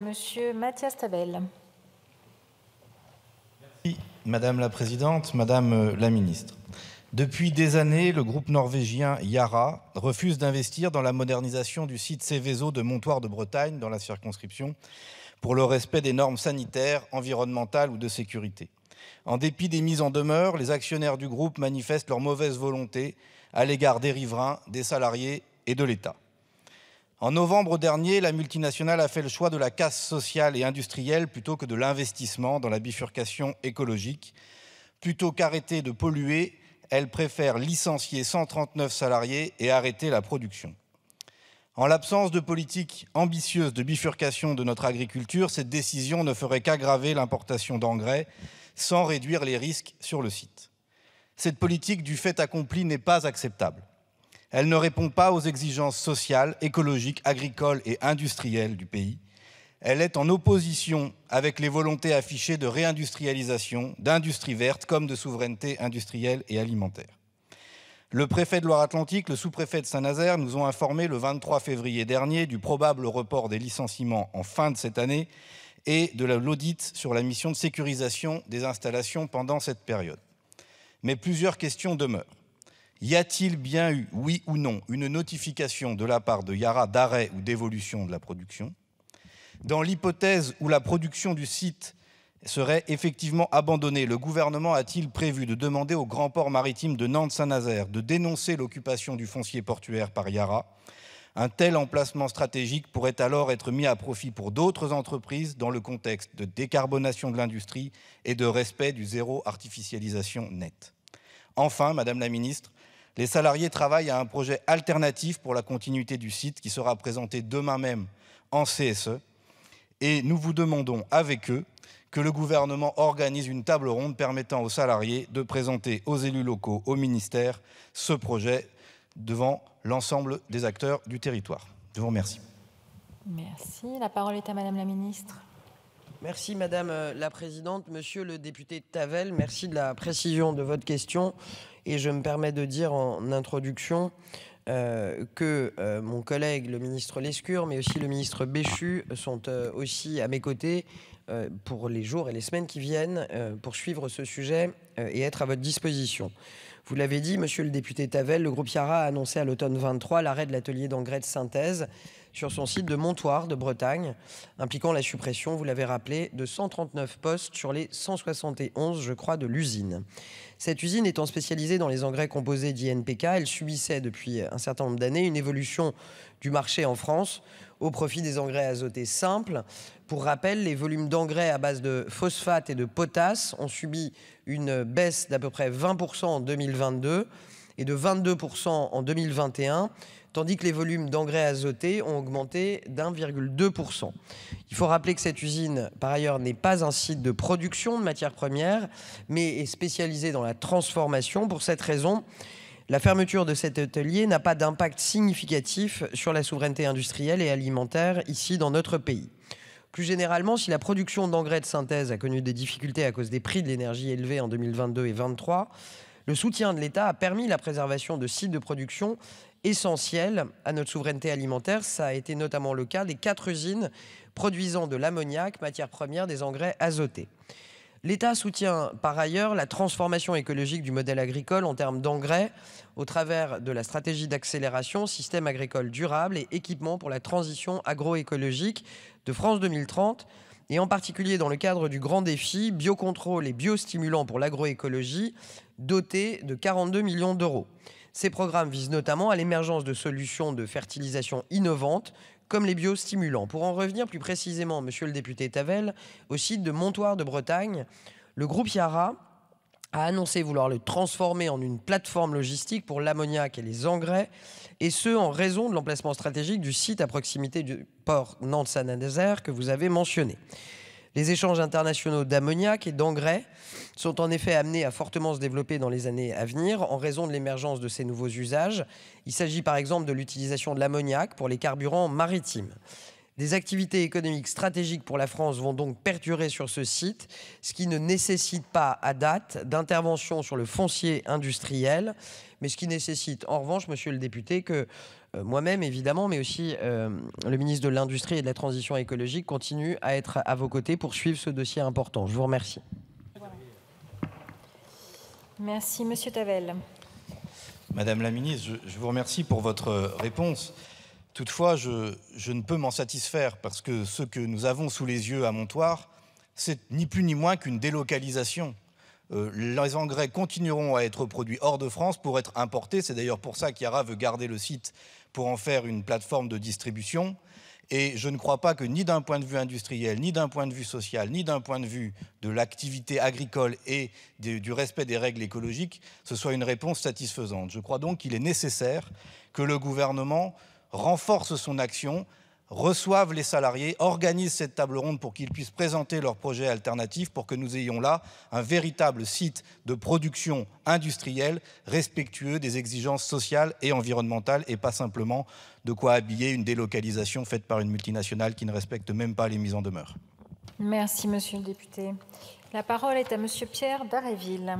Monsieur Mathias Tabel. Merci, Madame la Présidente, Madame la Ministre. Depuis des années, le groupe norvégien Yara refuse d'investir dans la modernisation du site Céveso de Montoire de Bretagne, dans la circonscription, pour le respect des normes sanitaires, environnementales ou de sécurité. En dépit des mises en demeure, les actionnaires du groupe manifestent leur mauvaise volonté à l'égard des riverains, des salariés et de l'État. En novembre dernier, la multinationale a fait le choix de la casse sociale et industrielle plutôt que de l'investissement dans la bifurcation écologique. Plutôt qu'arrêter de polluer, elle préfère licencier 139 salariés et arrêter la production. En l'absence de politique ambitieuse de bifurcation de notre agriculture, cette décision ne ferait qu'aggraver l'importation d'engrais sans réduire les risques sur le site. Cette politique du fait accompli n'est pas acceptable. Elle ne répond pas aux exigences sociales, écologiques, agricoles et industrielles du pays. Elle est en opposition avec les volontés affichées de réindustrialisation, d'industrie verte comme de souveraineté industrielle et alimentaire. Le préfet de Loire-Atlantique, le sous-préfet de Saint-Nazaire nous ont informé le 23 février dernier du probable report des licenciements en fin de cette année et de l'audit sur la mission de sécurisation des installations pendant cette période. Mais plusieurs questions demeurent y a-t-il bien eu, oui ou non, une notification de la part de Yara d'arrêt ou d'évolution de la production Dans l'hypothèse où la production du site serait effectivement abandonnée, le gouvernement a-t-il prévu de demander au grand port maritime de Nantes-Saint-Nazaire de dénoncer l'occupation du foncier portuaire par Yara un tel emplacement stratégique pourrait alors être mis à profit pour d'autres entreprises dans le contexte de décarbonation de l'industrie et de respect du zéro artificialisation nette. Enfin, Madame la Ministre, les salariés travaillent à un projet alternatif pour la continuité du site qui sera présenté demain même en CSE. Et nous vous demandons avec eux que le gouvernement organise une table ronde permettant aux salariés de présenter aux élus locaux, au ministère, ce projet devant l'ensemble des acteurs du territoire. Je vous remercie. Merci. La parole est à Madame la Ministre. Merci Madame euh, la Présidente. Monsieur le député Tavel, merci de la précision de votre question. Et je me permets de dire en introduction euh, que euh, mon collègue, le ministre Lescure, mais aussi le ministre Béchu, sont aussi à mes côtés pour les jours et les semaines qui viennent pour suivre ce sujet et être à votre disposition. Vous l'avez dit, monsieur le député Tavel, le groupe Yara a annoncé à l'automne 23 l'arrêt de l'atelier d'engrais de synthèse sur son site de Montoire, de Bretagne, impliquant la suppression, vous l'avez rappelé, de 139 postes sur les 171, je crois, de l'usine. Cette usine étant spécialisée dans les engrais composés d'INPK, elle subissait depuis un certain nombre d'années une évolution du marché en France au profit des engrais azotés simples. Pour rappel, les volumes d'engrais à base de phosphate et de potasse ont subi une baisse d'à peu près 20% en 2022 et de 22% en 2021, tandis que les volumes d'engrais azotés ont augmenté d'1,2%. Il faut rappeler que cette usine, par ailleurs, n'est pas un site de production de matières premières, mais est spécialisée dans la transformation. Pour cette raison, la fermeture de cet atelier n'a pas d'impact significatif sur la souveraineté industrielle et alimentaire ici dans notre pays. Plus généralement, si la production d'engrais de synthèse a connu des difficultés à cause des prix de l'énergie élevés en 2022 et 2023, le soutien de l'État a permis la préservation de sites de production essentiels à notre souveraineté alimentaire. Ça a été notamment le cas des quatre usines produisant de l'ammoniac, matière première des engrais azotés. L'État soutient par ailleurs la transformation écologique du modèle agricole en termes d'engrais au travers de la stratégie d'accélération système agricole durable et équipement pour la transition agroécologique de France 2030 et en particulier dans le cadre du grand défi biocontrôle et biostimulants pour l'agroécologie, doté de 42 millions d'euros. Ces programmes visent notamment à l'émergence de solutions de fertilisation innovantes comme les biostimulants. Pour en revenir plus précisément, monsieur le député Tavel, au site de Montoire de Bretagne, le groupe Yara a annoncé vouloir le transformer en une plateforme logistique pour l'ammoniac et les engrais, et ce en raison de l'emplacement stratégique du site à proximité du port Nantes-Saint-Nazaire que vous avez mentionné. Les échanges internationaux d'ammoniac et d'engrais sont en effet amenés à fortement se développer dans les années à venir en raison de l'émergence de ces nouveaux usages. Il s'agit par exemple de l'utilisation de l'ammoniac pour les carburants maritimes. Des activités économiques stratégiques pour la France vont donc perturber sur ce site, ce qui ne nécessite pas à date d'intervention sur le foncier industriel, mais ce qui nécessite en revanche, monsieur le député, que euh, moi-même évidemment, mais aussi euh, le ministre de l'Industrie et de la Transition écologique continue à être à vos côtés pour suivre ce dossier important. Je vous remercie. Merci, monsieur Tavel. Madame la ministre, je vous remercie pour votre euh, réponse. Toutefois, je, ne peux m'en satisfaire parce que ce que nous avons sous les yeux à Montoire, c'est ni plus ni moins qu'une délocalisation. Euh, les engrais continueront à être produits hors de France pour être importés. C'est d'ailleurs pour ça qu'Iara veut garder le site pour en faire une plateforme de distribution. Et je ne crois pas que ni d'un point de vue industriel, ni d'un point de vue social, ni d'un point de vue de l'activité agricole et du respect des règles écologiques, ce soit une réponse satisfaisante. Je crois donc qu'il est nécessaire que le gouvernement renforce son action, reçoivent les salariés, organise cette table ronde pour qu'ils puissent présenter leurs projets alternatifs, pour que nous ayons là un véritable site de production industrielle respectueux des exigences sociales et environnementales et pas simplement de quoi habiller une délocalisation faite par une multinationale qui ne respecte même pas les mises en demeure. Merci, monsieur le député. La parole est à monsieur Pierre Daréville.